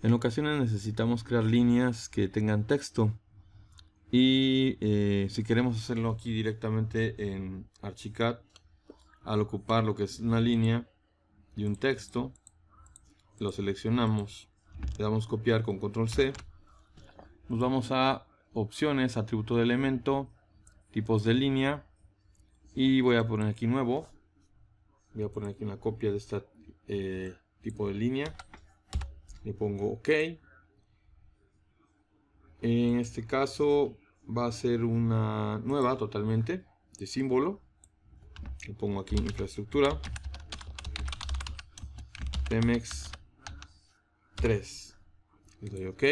En ocasiones necesitamos crear líneas que tengan texto y eh, si queremos hacerlo aquí directamente en Archicad, al ocupar lo que es una línea y un texto, lo seleccionamos, le damos copiar con control C, nos vamos a opciones, atributo de elemento, tipos de línea y voy a poner aquí nuevo, voy a poner aquí una copia de este eh, tipo de línea le pongo ok en este caso va a ser una nueva totalmente de símbolo le pongo aquí infraestructura Pemex 3 le doy ok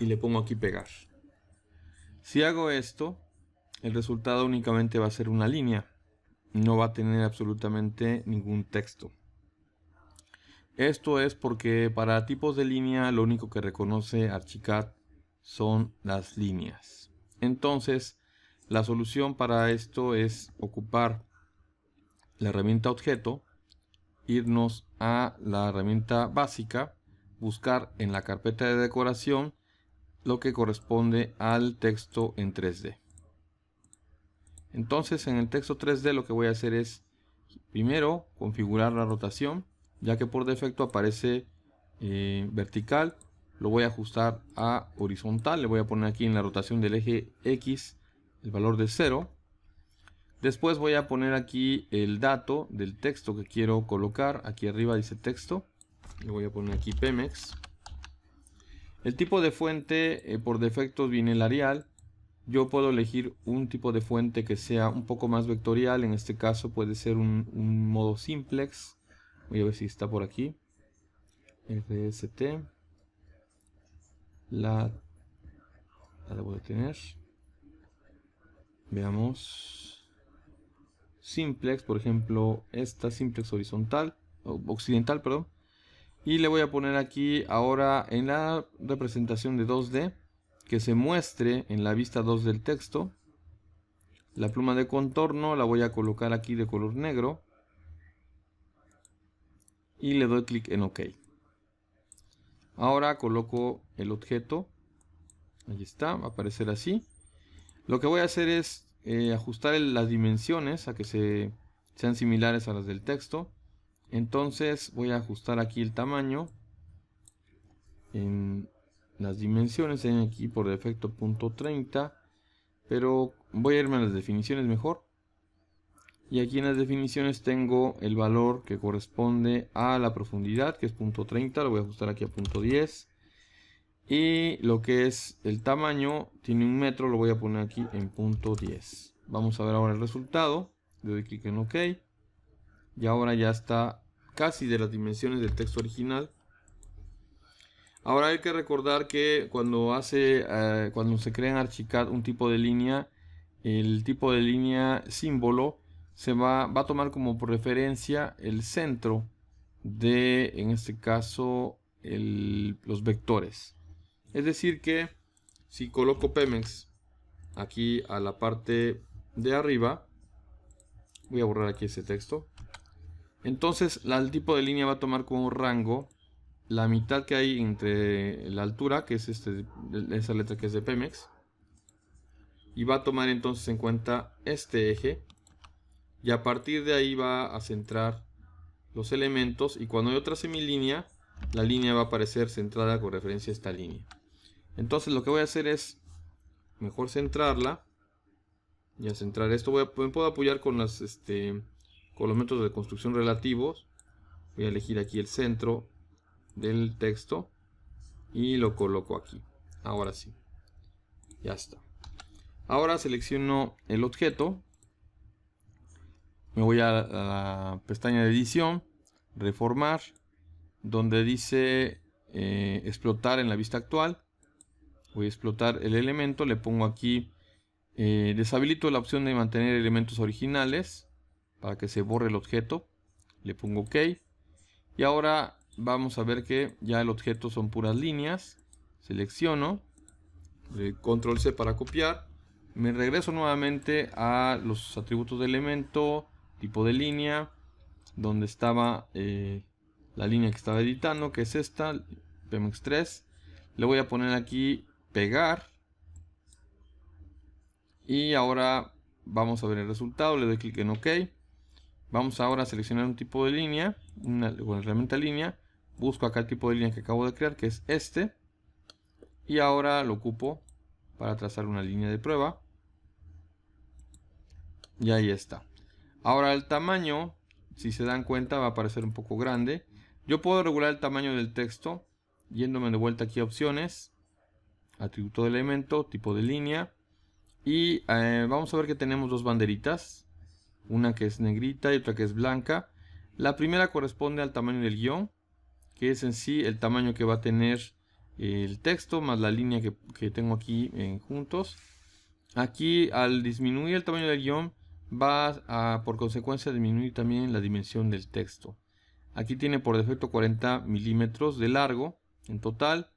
y le pongo aquí pegar si hago esto el resultado únicamente va a ser una línea no va a tener absolutamente ningún texto esto es porque para tipos de línea lo único que reconoce Archicad son las líneas. Entonces, la solución para esto es ocupar la herramienta objeto, irnos a la herramienta básica, buscar en la carpeta de decoración lo que corresponde al texto en 3D. Entonces en el texto 3D lo que voy a hacer es primero configurar la rotación ya que por defecto aparece eh, vertical lo voy a ajustar a horizontal le voy a poner aquí en la rotación del eje X el valor de 0 después voy a poner aquí el dato del texto que quiero colocar aquí arriba dice texto le voy a poner aquí Pemex el tipo de fuente eh, por defecto viene el Arial yo puedo elegir un tipo de fuente que sea un poco más vectorial en este caso puede ser un, un modo simplex Voy a ver si está por aquí. RST. La, la debo de tener. Veamos. Simplex, por ejemplo, esta simplex horizontal, occidental, perdón. Y le voy a poner aquí ahora en la representación de 2D que se muestre en la vista 2 del texto. La pluma de contorno la voy a colocar aquí de color negro y le doy clic en OK. Ahora coloco el objeto. Ahí está, va a aparecer así. Lo que voy a hacer es eh, ajustar las dimensiones a que se, sean similares a las del texto. Entonces voy a ajustar aquí el tamaño. En las dimensiones, en aquí por defecto punto .30. Pero voy a irme a las definiciones mejor y aquí en las definiciones tengo el valor que corresponde a la profundidad que es punto 30 lo voy a ajustar aquí a punto 10 y lo que es el tamaño tiene un metro lo voy a poner aquí en punto 10 vamos a ver ahora el resultado le doy clic en ok y ahora ya está casi de las dimensiones del texto original ahora hay que recordar que cuando hace eh, cuando se crea en Archicad un tipo de línea el tipo de línea símbolo se va, a tomar como referencia el centro de, en este caso, los vectores. Es decir que si coloco Pemex aquí a la parte de arriba, voy a borrar aquí ese texto, entonces el tipo de línea va a tomar como rango la mitad que hay entre la altura, que es este, esa letra que es de Pemex, y va a tomar entonces en cuenta este eje, y a partir de ahí va a centrar los elementos y cuando hay otra semilínea, la línea va a aparecer centrada con referencia a esta línea entonces lo que voy a hacer es mejor centrarla y a centrar esto voy a, puedo apoyar con las este con los métodos de construcción relativos voy a elegir aquí el centro del texto y lo coloco aquí ahora sí ya está ahora selecciono el objeto me voy a la, pestaña de edición, reformar, donde dice eh, explotar en la vista actual. Voy a explotar el elemento, le pongo aquí, eh, deshabilito la opción de mantener elementos originales para que se borre el objeto. Le pongo OK. Y ahora vamos a ver que ya el objeto son puras líneas. Selecciono, control C para copiar. Me regreso nuevamente a los atributos de elemento, tipo de línea, donde estaba eh, la línea que estaba editando, que es esta, pmx 3. Le voy a poner aquí pegar. Y ahora vamos a ver el resultado, le doy clic en OK. Vamos ahora a seleccionar un tipo de línea, una, una herramienta línea. Busco acá el tipo de línea que acabo de crear, que es este. Y ahora lo ocupo para trazar una línea de prueba. Y ahí está. Ahora el tamaño, si se dan cuenta, va a parecer un poco grande. Yo puedo regular el tamaño del texto yéndome de vuelta aquí a opciones, atributo de elemento, tipo de línea. Y eh, vamos a ver que tenemos dos banderitas, una que es negrita y otra que es blanca. La primera corresponde al tamaño del guión, que es en sí el tamaño que va a tener eh, el texto más la línea que, tengo aquí eh, juntos. Aquí al disminuir el tamaño del guión va a por consecuencia disminuir también la dimensión del texto. Aquí tiene por defecto 40 milímetros de largo en total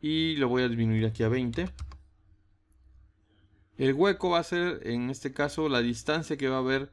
y lo voy a disminuir aquí a 20. El hueco va a ser, en este caso, la distancia que va a haber,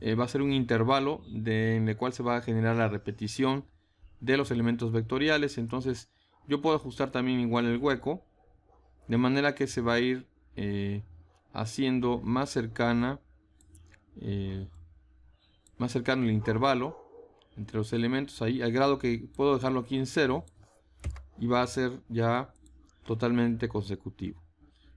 eh, va a ser un intervalo en el cual se va a generar la repetición de los elementos vectoriales. Entonces yo puedo ajustar también igual el hueco, de manera que se va a ir eh, haciendo más cercana eh, más cercano el intervalo entre los elementos ahí, al grado que puedo dejarlo aquí en 0 y va a ser ya totalmente consecutivo.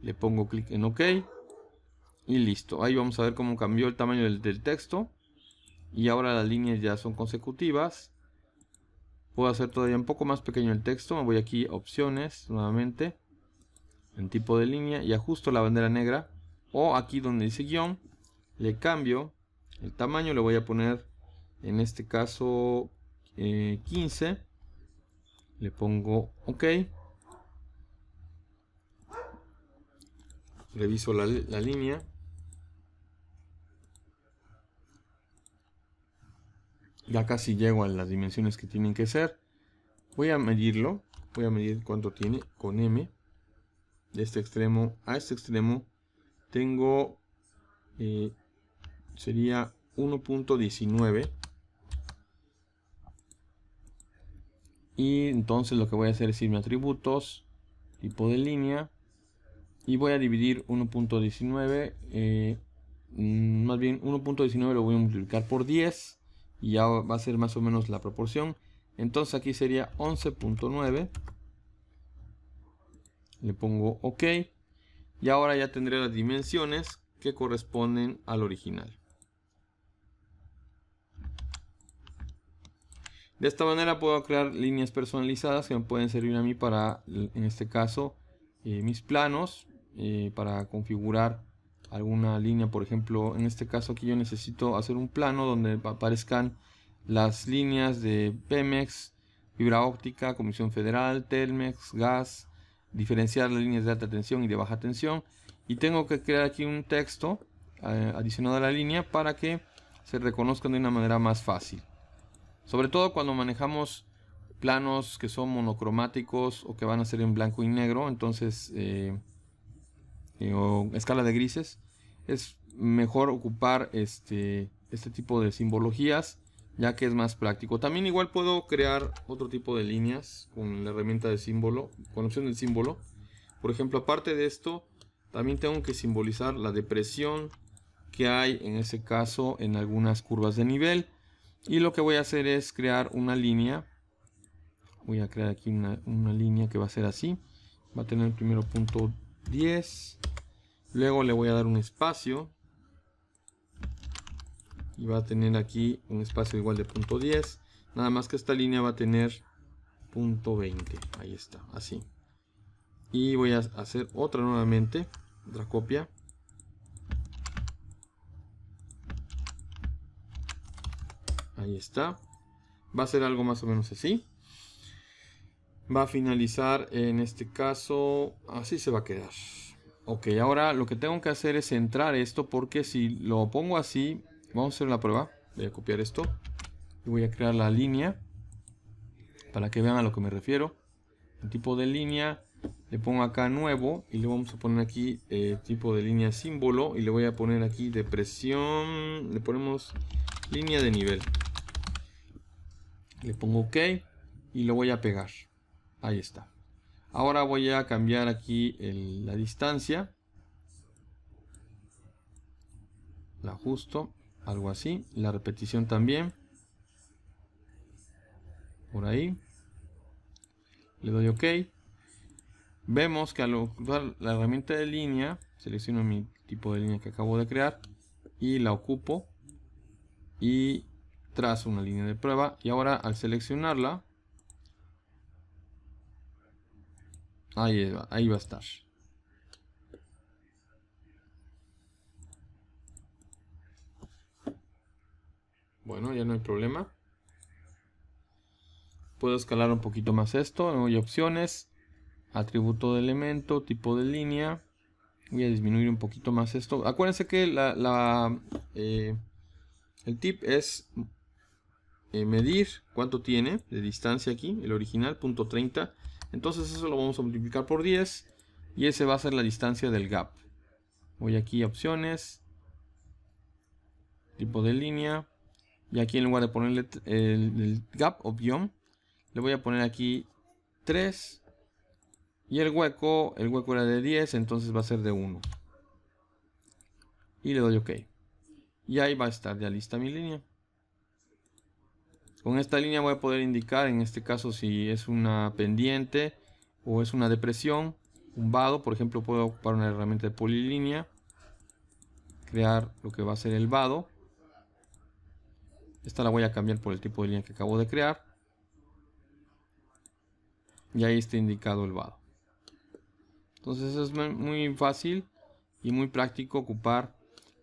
Le pongo clic en OK y listo. Ahí vamos a ver cómo cambió el tamaño del, del texto y ahora las líneas ya son consecutivas. Puedo hacer todavía un poco más pequeño el texto. Me voy aquí a opciones nuevamente. En tipo de línea y ajusto la bandera negra. O aquí donde dice guión. Le cambio el tamaño, le voy a poner en este caso 15. Eh, le pongo OK. Reviso la, la línea. Ya casi llego a las dimensiones que tienen que ser. Voy a medirlo. Voy a medir cuánto tiene con M. De este extremo a este extremo tengo eh, sería 1.19 y entonces lo que voy a hacer es irme a atributos tipo de línea y voy a dividir 1.19 eh, mm, más bien 1.19 lo voy a multiplicar por 10 y ya va a ser más o menos la proporción entonces aquí sería 11.9 le pongo ok y ahora ya tendré las dimensiones que corresponden al original De esta manera puedo crear líneas personalizadas que me pueden servir a mí para, en este caso, eh, mis planos, eh, para configurar alguna línea. Por ejemplo, en este caso aquí yo necesito hacer un plano donde aparezcan las líneas de Pemex, fibra óptica, Comisión Federal, Telmex, gas, diferenciar las líneas de alta tensión y de baja tensión. Y tengo que crear aquí un texto eh, adicionado a la línea para que se reconozcan de una manera más fácil. Sobre todo cuando manejamos planos que son monocromáticos o que van a ser en blanco y negro, entonces, eh, eh, o escala de grises, es mejor ocupar este, este tipo de simbologías ya que es más práctico. También igual puedo crear otro tipo de líneas con la herramienta de símbolo, con opción del símbolo. Por ejemplo, aparte de esto, también tengo que simbolizar la depresión que hay en ese caso en algunas curvas de nivel y lo que voy a hacer es crear una línea voy a crear aquí una, línea que va a ser así va a tener primero punto 10 luego le voy a dar un espacio y va a tener aquí un espacio igual de punto 10 nada más que esta línea va a tener punto 20 ahí está así y voy a hacer otra nuevamente otra copia Ahí está. Va a ser algo más o menos así. Va a finalizar en este caso. Así se va a quedar. Ok, ahora lo que tengo que hacer es centrar esto porque si lo pongo así, vamos a hacer la prueba. Voy a copiar esto y voy a crear la línea para que vean a lo que me refiero. tipo de línea, le pongo acá nuevo y le vamos a poner aquí eh, tipo de línea símbolo y le voy a poner aquí depresión, le ponemos línea de nivel. Le pongo OK y lo voy a pegar. Ahí está. Ahora voy a cambiar aquí la distancia. La ajusto, algo así. La repetición también. Por ahí. Le doy OK. Vemos que al la herramienta de línea, selecciono mi tipo de línea que acabo de crear y la ocupo y tras una línea de prueba y ahora al seleccionarla ahí va, ahí va a estar bueno ya no hay problema puedo escalar un poquito más esto no hay opciones atributo de elemento tipo de línea voy a disminuir un poquito más esto acuérdense que la, eh, el tip es eh, medir cuánto tiene de distancia aquí, el original, punto 30. Entonces eso lo vamos a multiplicar por 10 y ese va a ser la distancia del gap. Voy aquí a opciones, tipo de línea, y aquí en lugar de ponerle el, gap opción le voy a poner aquí 3 y el hueco, el hueco era de 10, entonces va a ser de 1. Y le doy OK. Y ahí va a estar ya lista mi línea. Con esta línea voy a poder indicar en este caso si es una pendiente o es una depresión, un vado, por ejemplo puedo ocupar una herramienta de polilínea, crear lo que va a ser el vado, esta la voy a cambiar por el tipo de línea que acabo de crear y ahí está indicado el vado. Entonces es muy fácil y muy práctico ocupar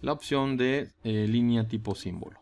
la opción de eh, línea tipo símbolo.